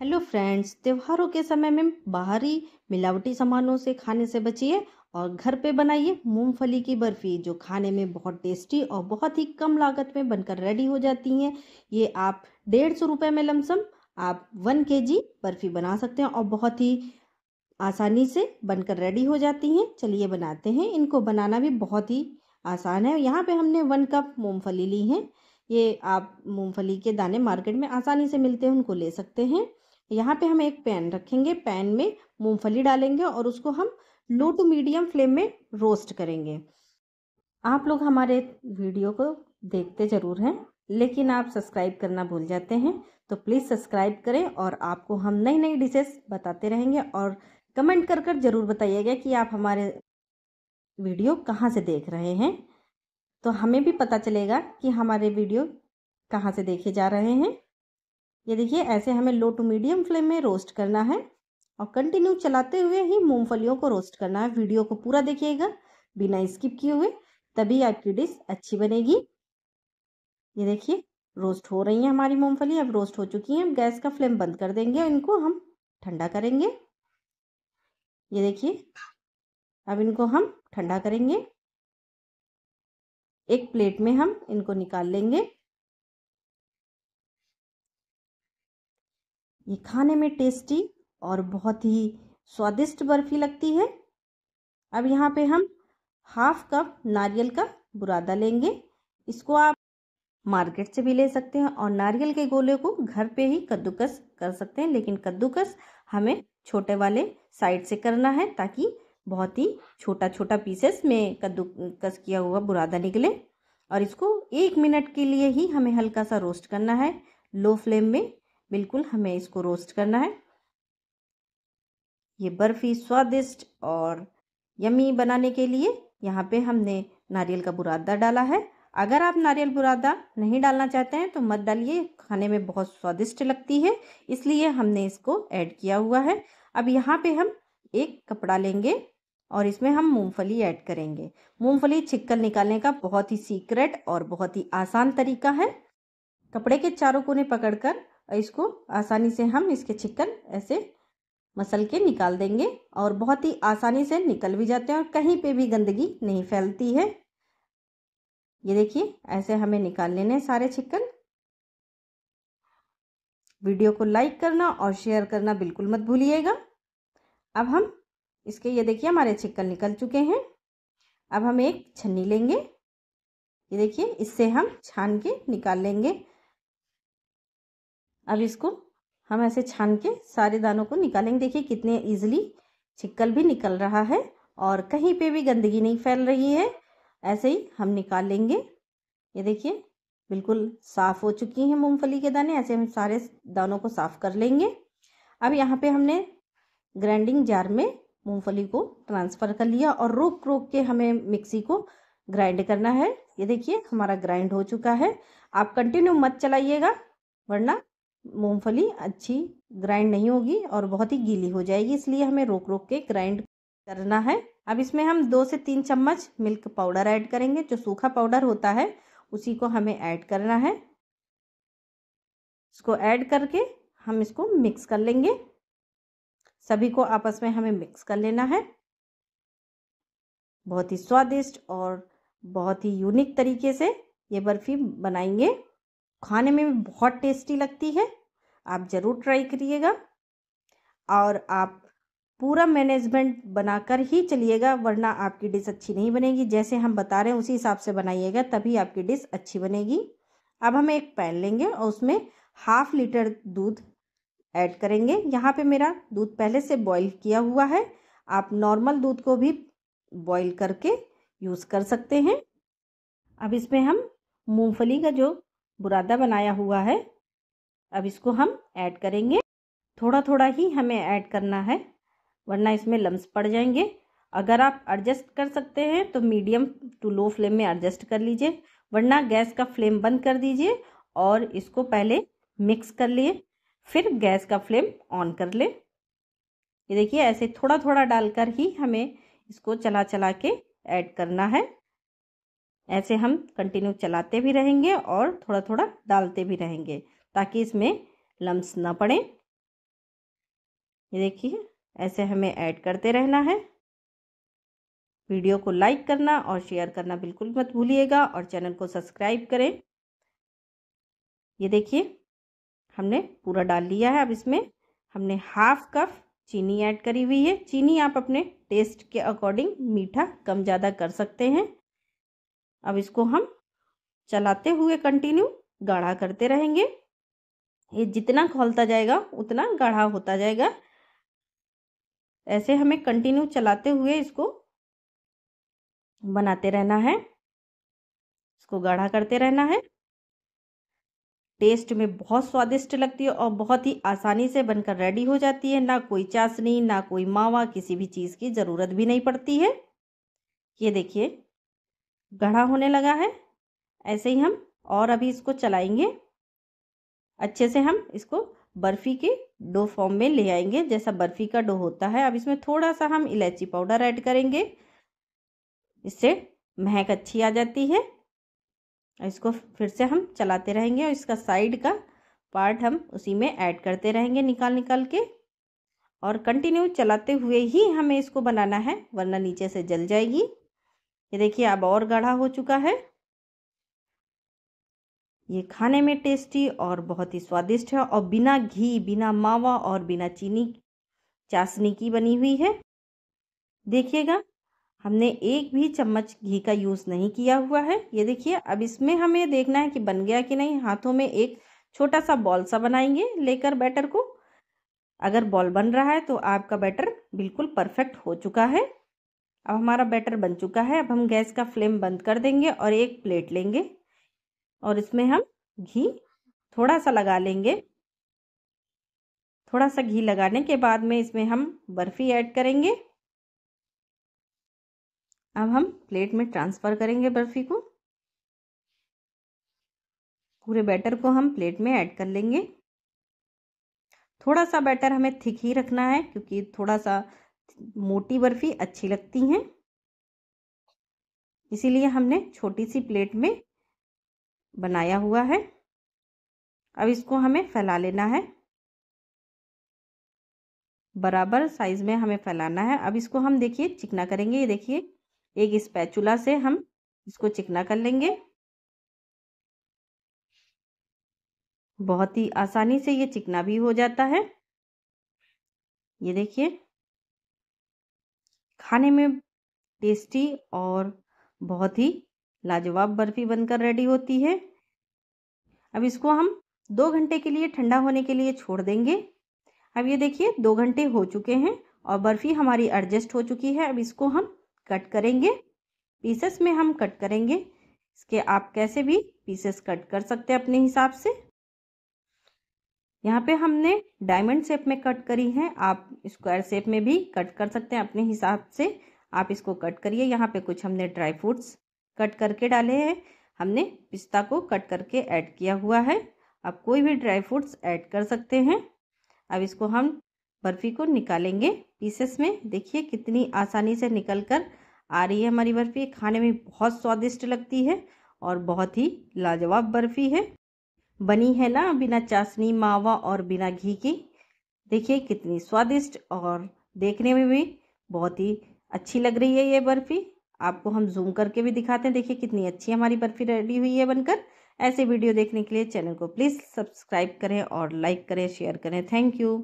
hello friends त्योहारों के समय में बाहरी मिलावटी सामानों से खाने से बचिए और घर पे बनाइए मूंगफली की बर्फ़ी जो खाने में बहुत टेस्टी और बहुत ही कम लागत में बनकर रेडी हो जाती हैं ये आप डेढ़ सौ रुपये में लमसम आप वन के जी बर्फ़ी बना सकते हैं और बहुत ही आसानी से बनकर रेडी हो जाती हैं चलिए बनाते हैं इनको बनाना भी बहुत ही आसान है यहाँ पे हमने वन कप मूंगफली ली है ये आप मूंगफली के दाने मार्केट में आसानी से मिलते हैं उनको ले सकते हैं यहाँ पे हम एक पैन रखेंगे पैन में मूंगफली डालेंगे और उसको हम लो टू मीडियम फ्लेम में रोस्ट करेंगे आप लोग हमारे वीडियो को देखते ज़रूर हैं लेकिन आप सब्सक्राइब करना भूल जाते हैं तो प्लीज़ सब्सक्राइब करें और आपको हम नई नई डिशेस बताते रहेंगे और कमेंट कर कर ज़रूर बताइएगा कि आप हमारे वीडियो कहाँ से देख रहे हैं तो हमें भी पता चलेगा कि हमारे वीडियो कहाँ से देखे जा रहे हैं ये देखिए ऐसे हमें लो टू मीडियम फ्लेम में रोस्ट करना है और कंटिन्यू चलाते हुए ही मूंगफलियों को रोस्ट करना है वीडियो को पूरा देखिएगा बिना स्किप किए हुए तभी आपकी डिश अच्छी बनेगी ये देखिए रोस्ट हो रही है हमारी मूंगफली अब रोस्ट हो चुकी है अब गैस का फ्लेम बंद कर देंगे और इनको हम ठंडा करेंगे ये देखिए अब इनको हम ठंडा करेंगे एक प्लेट में हम इनको निकाल लेंगे ये खाने में टेस्टी और बहुत ही स्वादिष्ट बर्फ़ी लगती है अब यहाँ पे हम हाफ कप नारियल का बुरादा लेंगे इसको आप मार्केट से भी ले सकते हैं और नारियल के गोले को घर पे ही कद्दूकस कर सकते हैं लेकिन कद्दूकस हमें छोटे वाले साइड से करना है ताकि बहुत ही छोटा छोटा पीसेस में कद्दूकस किया हुआ बुरादा निकले और इसको एक मिनट के लिए ही हमें हल्का सा रोस्ट करना है लो फ्लेम में बिल्कुल हमें इसको रोस्ट करना है ये बर्फ़ी स्वादिष्ट और यमी बनाने के लिए यहाँ पे हमने नारियल का बुरादा डाला है अगर आप नारियल बुरादा नहीं डालना चाहते हैं तो मत डालिए खाने में बहुत स्वादिष्ट लगती है इसलिए हमने इसको ऐड किया हुआ है अब यहाँ पे हम एक कपड़ा लेंगे और इसमें हम मूंगफली ऐड करेंगे मूंगफली छिक्कल निकालने का बहुत ही सीक्रेट और बहुत ही आसान तरीका है कपड़े के चारों कोने पकड़कर इसको आसानी से हम इसके छिक्कन ऐसे मसल के निकाल देंगे और बहुत ही आसानी से निकल भी जाते हैं और कहीं पे भी गंदगी नहीं फैलती है ये देखिए ऐसे हमें निकाल लेने सारे छिक्कन वीडियो को लाइक करना और शेयर करना बिल्कुल मत भूलिएगा अब हम इसके ये देखिए हमारे छिक्कल निकल चुके हैं अब हम एक छन्नी लेंगे ये देखिए इससे हम छान के निकाल लेंगे अब इसको हम ऐसे छान के सारे दानों को निकालेंगे देखिए कितने ईजिली छिक्कल भी निकल रहा है और कहीं पे भी गंदगी नहीं फैल रही है ऐसे ही हम निकाल लेंगे ये देखिए बिल्कुल साफ़ हो चुकी हैं मूंगफली के दाने ऐसे हम सारे दानों को साफ़ कर लेंगे अब यहाँ पे हमने ग्राइंडिंग जार में मूंगफली को ट्रांसफ़र कर लिया और रोक रोक के हमें मिक्सी को ग्राइंड करना है ये देखिए हमारा ग्राइंड हो चुका है आप कंटिन्यू मत चलाइएगा वरना मूंगफली अच्छी ग्राइंड नहीं होगी और बहुत ही गीली हो जाएगी इसलिए हमें रोक रोक के ग्राइंड करना है अब इसमें हम दो से तीन चम्मच मिल्क पाउडर ऐड करेंगे जो सूखा पाउडर होता है उसी को हमें ऐड करना है इसको ऐड करके हम इसको मिक्स कर लेंगे सभी को आपस में हमें मिक्स कर लेना है बहुत ही स्वादिष्ट और बहुत ही यूनिक तरीके से ये बर्फ़ी बनाएंगे खाने में भी बहुत टेस्टी लगती है आप ज़रूर ट्राई करिएगा और आप पूरा मैनेजमेंट बनाकर ही चलिएगा वरना आपकी डिश अच्छी नहीं बनेगी जैसे हम बता रहे हैं उसी हिसाब से बनाइएगा तभी आपकी डिश अच्छी बनेगी अब हम एक पैन लेंगे और उसमें हाफ लीटर दूध ऐड करेंगे यहाँ पे मेरा दूध पहले से बॉईल किया हुआ है आप नॉर्मल दूध को भी बॉईल करके यूज़ कर सकते हैं अब इसमें हम मूँगफली का जो बुरादा बनाया हुआ है अब इसको हम ऐड करेंगे थोड़ा थोड़ा ही हमें ऐड करना है वरना इसमें लम्स पड़ जाएंगे अगर आप एडजस्ट कर सकते हैं तो मीडियम टू लो फ्लेम में एडजस्ट कर लीजिए वरना गैस का फ्लेम बंद कर दीजिए और इसको पहले मिक्स कर लिए फिर गैस का फ्लेम ऑन कर लें ये देखिए ऐसे थोड़ा थोड़ा डालकर ही हमें इसको चला चला के ऐड करना है ऐसे हम कंटिन्यू चलाते भी रहेंगे और थोड़ा थोड़ा डालते भी रहेंगे ताकि इसमें लम्स ना पड़े ये देखिए ऐसे हमें ऐड करते रहना है वीडियो को लाइक करना और शेयर करना बिल्कुल मत भूलिएगा और चैनल को सब्सक्राइब करें ये देखिए हमने पूरा डाल लिया है अब इसमें हमने हाफ कप चीनी ऐड करी हुई है चीनी आप अपने टेस्ट के अकॉर्डिंग मीठा कम ज़्यादा कर सकते हैं अब इसको हम चलाते हुए कंटिन्यू गाढ़ा करते रहेंगे ये जितना खोलता जाएगा उतना गाढ़ा होता जाएगा ऐसे हमें कंटिन्यू चलाते हुए इसको बनाते रहना है इसको गाढ़ा करते रहना है टेस्ट में बहुत स्वादिष्ट लगती है और बहुत ही आसानी से बनकर रेडी हो जाती है ना कोई चाशनी ना कोई मावा किसी भी चीज़ की ज़रूरत भी नहीं पड़ती है ये देखिए गढ़ा होने लगा है ऐसे ही हम और अभी इसको चलाएंगे अच्छे से हम इसको बर्फ़ी के डो फॉर्म में ले आएंगे जैसा बर्फ़ी का डो होता है अब इसमें थोड़ा सा हम इलायची पाउडर ऐड करेंगे इससे महक अच्छी आ जाती है इसको फिर से हम चलाते रहेंगे और इसका साइड का पार्ट हम उसी में ऐड करते रहेंगे निकाल निकाल के और कंटिन्यू चलाते हुए ही हमें इसको बनाना है वरना नीचे से जल जाएगी ये देखिए अब और गाढ़ा हो चुका है ये खाने में टेस्टी और बहुत ही स्वादिष्ट है और बिना घी बिना मावा और बिना चीनी चाशनी की बनी हुई है देखिएगा हमने एक भी चम्मच घी का यूज़ नहीं किया हुआ है ये देखिए अब इसमें हमें देखना है कि बन गया कि नहीं हाथों में एक छोटा सा बॉल सा बनाएंगे लेकर बैटर को अगर बॉल बन रहा है तो आपका बैटर बिल्कुल परफेक्ट हो चुका है अब हमारा बैटर बन चुका है अब हम गैस का फ्लेम बंद कर देंगे और एक प्लेट लेंगे और इसमें हम घी थोड़ा सा लगा लेंगे थोड़ा सा घी लगाने के बाद में इसमें हम बर्फ़ी ऐड करेंगे अब हम प्लेट में ट्रांसफ़र करेंगे बर्फ़ी को पूरे बैटर को हम प्लेट में ऐड कर लेंगे थोड़ा सा बैटर हमें थिक ही रखना है क्योंकि थोड़ा सा मोटी बर्फ़ी अच्छी लगती हैं इसीलिए हमने छोटी सी प्लेट में बनाया हुआ है अब इसको हमें फैला लेना है बराबर साइज़ में हमें फैलाना है अब इसको हम देखिए चिकना करेंगे ये देखिए एक स्पैचुला से हम इसको चिकना कर लेंगे बहुत ही आसानी से ये चिकना भी हो जाता है ये देखिए खाने में टेस्टी और बहुत ही लाजवाब बर्फ़ी बनकर रेडी होती है अब इसको हम दो घंटे के लिए ठंडा होने के लिए छोड़ देंगे अब ये देखिए दो घंटे हो चुके हैं और बर्फ़ी हमारी एडजस्ट हो चुकी है अब इसको हम कट करेंगे पीसेस में हम कट करेंगे इसके आप कैसे भी पीसेस कट कर सकते हैं अपने हिसाब से यहाँ पे हमने डायमंड शेप में कट करी है आप स्क्वायर शेप में भी कट कर सकते हैं अपने हिसाब से आप इसको कट करिए यहाँ पे कुछ हमने ड्राई फ्रूट्स कट करके डाले हैं हमने पिस्ता को कट करके ऐड किया हुआ है आप कोई भी ड्राई फ्रूट्स ऐड कर सकते हैं अब इसको हम बर्फ़ी को निकालेंगे पीसेस में देखिए कितनी आसानी से निकल कर आ रही है हमारी बर्फ़ी खाने में बहुत स्वादिष्ट लगती है और बहुत ही लाजवाब बर्फ़ी है बनी है ना बिना चाशनी मावा और बिना घी की देखिए कितनी स्वादिष्ट और देखने में भी बहुत ही अच्छी लग रही है ये बर्फ़ी आपको हम जूम करके भी दिखाते हैं देखिए कितनी अच्छी हमारी बर्फ़ी रेडी हुई है बनकर ऐसे वीडियो देखने के लिए चैनल को प्लीज़ सब्सक्राइब करें और लाइक करें शेयर करें थैंक यू